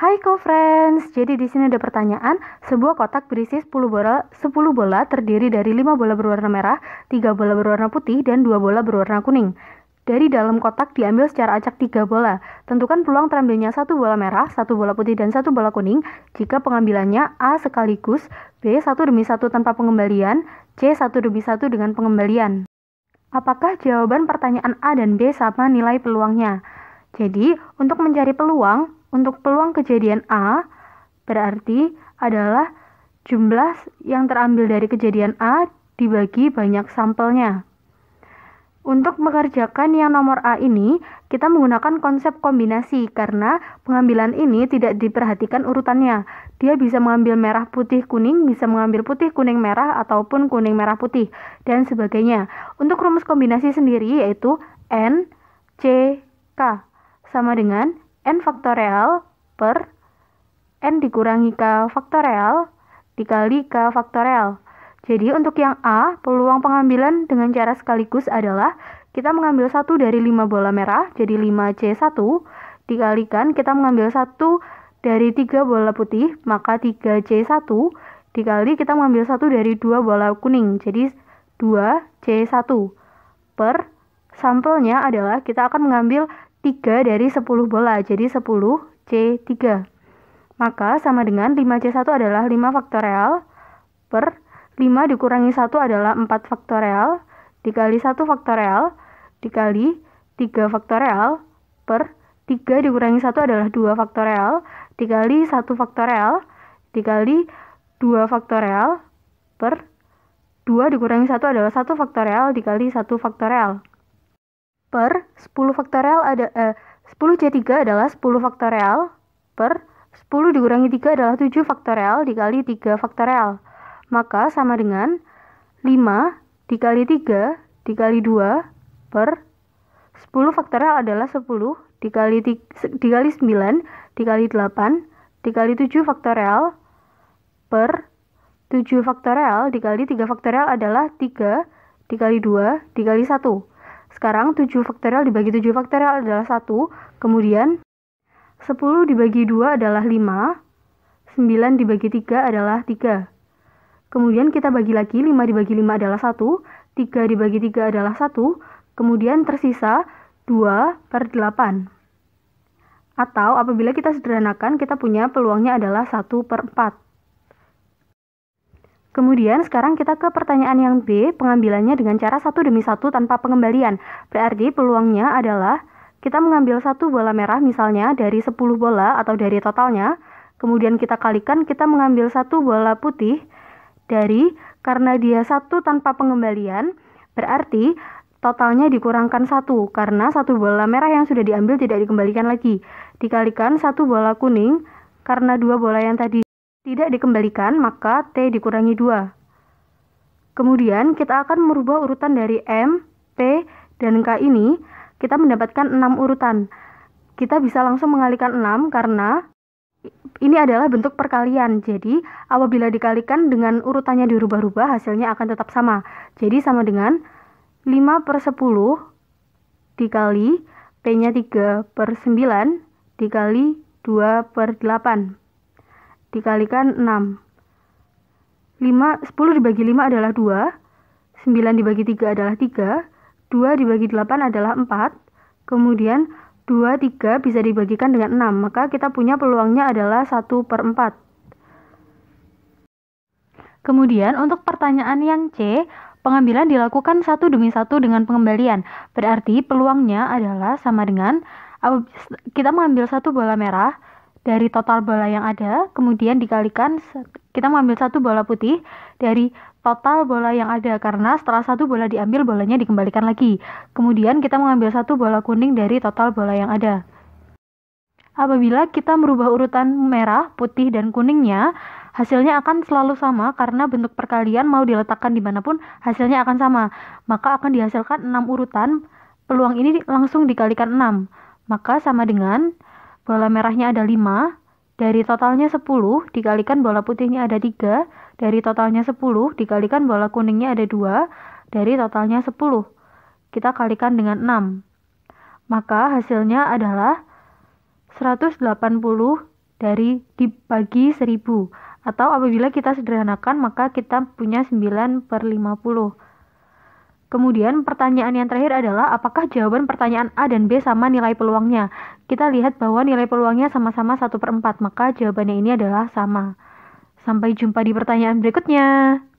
Hai cool friends jadi di sini ada pertanyaan. Sebuah kotak berisi 10 bola, 10 bola terdiri dari 5 bola berwarna merah, 3 bola berwarna putih, dan 2 bola berwarna kuning. Dari dalam kotak diambil secara acak 3 bola. Tentukan peluang terambilnya 1 bola merah, 1 bola putih, dan 1 bola kuning jika pengambilannya A sekaligus, B 1 demi 1 tanpa pengembalian, C 1 demi 1 dengan pengembalian. Apakah jawaban pertanyaan A dan B sama nilai peluangnya? Jadi, untuk mencari peluang, untuk peluang kejadian A berarti adalah jumlah yang terambil dari kejadian A dibagi banyak sampelnya. Untuk mengerjakan yang nomor A ini, kita menggunakan konsep kombinasi karena pengambilan ini tidak diperhatikan urutannya. Dia bisa mengambil merah putih kuning, bisa mengambil putih kuning merah ataupun kuning merah putih dan sebagainya. Untuk rumus kombinasi sendiri yaitu N C K sama dengan n faktorial per n dikurangi k faktorial dikali k faktorial. Jadi untuk yang A, peluang pengambilan dengan cara sekaligus adalah kita mengambil satu dari 5 bola merah, jadi 5C1, dikalikan kita mengambil satu dari 3 bola putih, maka 3C1, dikali kita mengambil satu dari 2 bola kuning, jadi 2C1 per sampelnya adalah kita akan mengambil 3 dari 10 bola, jadi 10 C3. Maka sama dengan 5C1 adalah 5 faktorial per 5 dikurangi 1 adalah 4 faktorial dikali 1 faktorial dikali 3 faktorial per 3 dikurangi 1 adalah 2 faktorial dikali 1 faktorial dikali 2 faktorial per 2 dikurangi 1 adalah 1 faktorial dikali 1 faktorial per 10 faktorial ada eh, 10 C3 adalah 10 faktorial per 10 dikurangi 3 adalah 7 faktorial dikali 3 faktorial. Maka sama dengan 5 dikali 3 dikali 2 per 10 faktorial adalah 10 dikali, 3, dikali 9 dikali 8 dikali 7 faktorial per 7 faktorial dikali 3 faktorial adalah 3 dikali 2 dikali 1. Sekarang 7 faktorial dibagi 7 faktorial adalah 1, kemudian 10 dibagi 2 adalah 5, 9 dibagi 3 adalah 3. Kemudian kita bagi lagi 5 dibagi 5 adalah 1, 3 dibagi 3 adalah 1, kemudian tersisa 2 per 8. Atau apabila kita sederhanakan, kita punya peluangnya adalah 1 per 4. Kemudian sekarang kita ke pertanyaan yang B, pengambilannya dengan cara satu demi satu tanpa pengembalian. Berarti peluangnya adalah kita mengambil satu bola merah misalnya dari 10 bola atau dari totalnya, kemudian kita kalikan kita mengambil satu bola putih dari karena dia satu tanpa pengembalian, berarti totalnya dikurangkan satu karena satu bola merah yang sudah diambil tidak dikembalikan lagi. Dikalikan satu bola kuning karena dua bola yang tadi tidak dikembalikan, maka T dikurangi 2. Kemudian kita akan merubah urutan dari M, P, dan K ini, kita mendapatkan 6 urutan. Kita bisa langsung mengalihkan 6 karena ini adalah bentuk perkalian. Jadi, apabila dikalikan dengan urutannya dirubah-rubah, hasilnya akan tetap sama. Jadi, sama dengan 5 per 10 dikali P-nya 3 per 9 dikali 2 per 8 dikalikan 6. 5, 10 dibagi 5 adalah 2, 9 dibagi 3 adalah 3, 2 dibagi 8 adalah 4, kemudian 2, 3 bisa dibagikan dengan 6, maka kita punya peluangnya adalah 1 per 4. Kemudian untuk pertanyaan yang C, pengambilan dilakukan satu demi satu dengan pengembalian, berarti peluangnya adalah sama dengan kita mengambil satu bola merah, dari total bola yang ada, kemudian dikalikan kita mengambil satu bola putih dari total bola yang ada karena setelah satu bola diambil bolanya dikembalikan lagi. Kemudian kita mengambil satu bola kuning dari total bola yang ada. Apabila kita merubah urutan merah, putih, dan kuningnya, hasilnya akan selalu sama karena bentuk perkalian mau diletakkan dimanapun hasilnya akan sama. Maka akan dihasilkan 6 urutan, peluang ini langsung dikalikan 6. Maka sama dengan bola merahnya ada 5, dari totalnya 10 dikalikan bola putihnya ada 3, dari totalnya 10 dikalikan bola kuningnya ada 2, dari totalnya 10. Kita kalikan dengan 6. Maka hasilnya adalah 180 dari dibagi 1000 atau apabila kita sederhanakan maka kita punya 9 per 50. Kemudian pertanyaan yang terakhir adalah apakah jawaban pertanyaan A dan B sama nilai peluangnya? Kita lihat bahwa nilai peluangnya sama-sama 1 per 4, maka jawabannya ini adalah sama. Sampai jumpa di pertanyaan berikutnya.